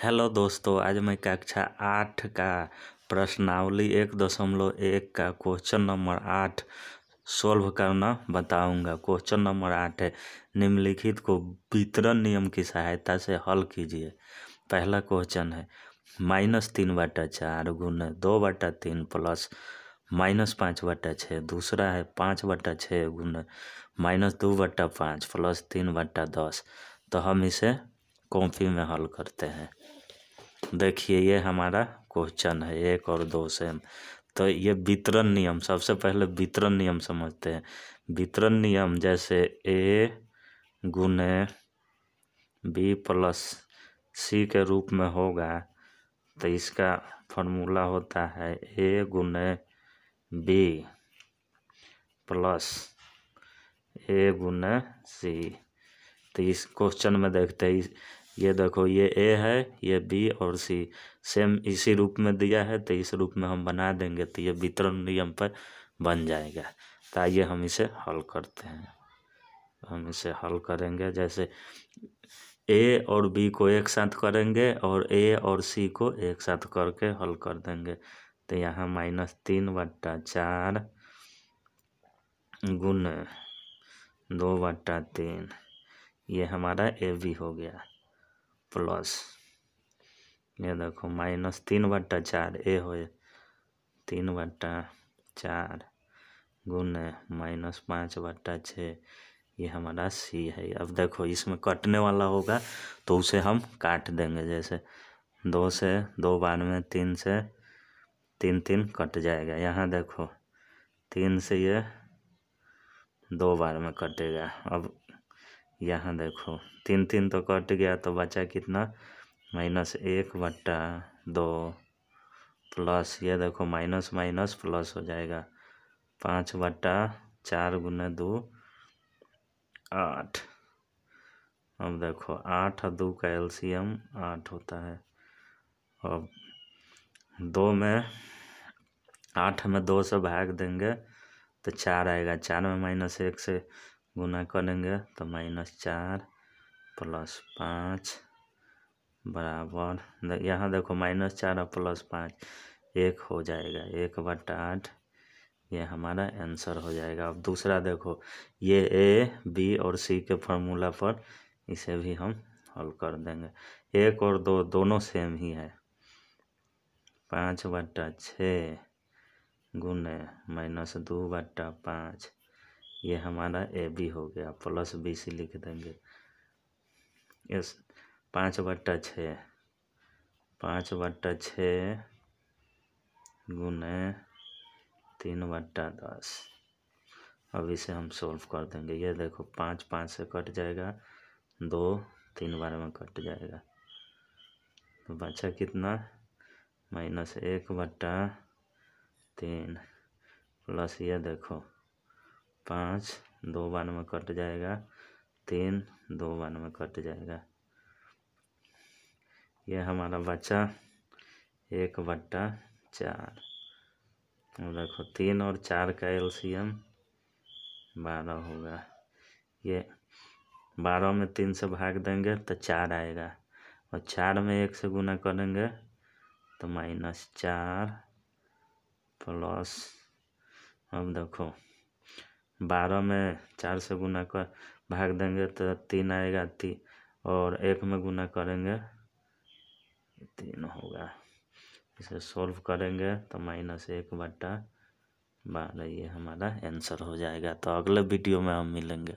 hello दोस्तों आज मैं कक्षा आठ का प्रश्नावली एक दशमलव एक का क्वेश्चन नंबर आठ सॉल्व करना बताऊंगा क्वेश्चन नंबर आठ है निम्नलिखित को वितरण नियम की सहायता से हल कीजिए पहला क्वेश्चन है माइनस तीन बटा चार गुण दो बटा तीन प्लस माइनस पाँच बटा छः दूसरा है पाँच बटा छः गुण माइनस दो बटा पाँच प्लस तीन बटा दस तो हम इसे कॉपी में हल करते हैं देखिए ये हमारा क्वेश्चन है एक और दो सेम तो ये वितरण नियम सबसे पहले वितरण नियम समझते हैं वितरण नियम जैसे ए गुने बी प्लस सी के रूप में होगा तो इसका फॉर्मूला होता है ए गुने बी प्लस ए गुने सी तो इस क्वेश्चन में देखते हैं ये देखो ये ए है ये बी और सी सेम इसी रूप में दिया है तो इस रूप में हम बना देंगे तो ये वितरण नियम पर बन जाएगा तो आइए हम इसे हल करते हैं हम इसे हल करेंगे जैसे ए और बी को एक साथ करेंगे और ए और सी को एक साथ करके हल कर देंगे तो यहाँ माइनस तीन बट्टा चार गुण दो बट्टा तीन ये हमारा ए बी हो गया प्लस ये देखो माइनस तीन बट्टा चार ए हो तीन बट्टा चार गुने माइनस पाँच बट्टा छः ये हमारा सी है अब देखो इसमें कटने वाला होगा तो उसे हम काट देंगे जैसे दो से दो बार में तीन से तीन तीन कट जाएगा यहाँ देखो तीन से ये दो बार में कटेगा अब यहाँ देखो तीन तीन तो कट गया तो बचा कितना माइनस एक बट्टा दो प्लस ये देखो माइनस माइनस प्लस हो जाएगा पाँच बट्टा चार गुना दो आठ अब देखो आठ और दो का एलसीएम आठ होता है अब दो में आठ में दो से भाग देंगे तो चार आएगा चार में माइनस एक से गुना करेंगे तो माइनस चार प्लस पाँच बराबर यहाँ देखो माइनस चार और प्लस पाँच एक हो जाएगा एक बट आठ ये हमारा आंसर हो जाएगा अब दूसरा देखो ये ए बी और सी के फॉर्मूला पर इसे भी हम हल कर देंगे एक और दो दोनों सेम ही है पाँच बट्टा छः गुने माइनस दो बट्टा पाँच ये हमारा ए बी हो गया प्लस बी सी लिख देंगे यस पाँच बट्टा छः पाँच बट्टा छः गुने तीन बट्टा दस अब इसे हम सोल्व कर देंगे ये देखो पाँच पाँच से कट जाएगा दो तीन बार में कट जाएगा तो बचा कितना माइनस एक बट्टा तीन प्लस ये देखो पाँच दो बार में कट जाएगा तीन दो बार में कट जाएगा यह हमारा बचा एक बट्टा चार रखो तीन और चार का एलसीएम बारह होगा ये बारह में तीन से भाग देंगे तो चार आएगा और चार में एक से गुना करेंगे तो माइनस चार प्लस अब देखो बारह में चार से गुना कर भाग देंगे तो तीन आएगा तीन और एक में गुना करेंगे तीन होगा इसे सॉल्व करेंगे तो माइनस एक बट्टा बारह ये हमारा आंसर हो जाएगा तो अगले वीडियो में हम मिलेंगे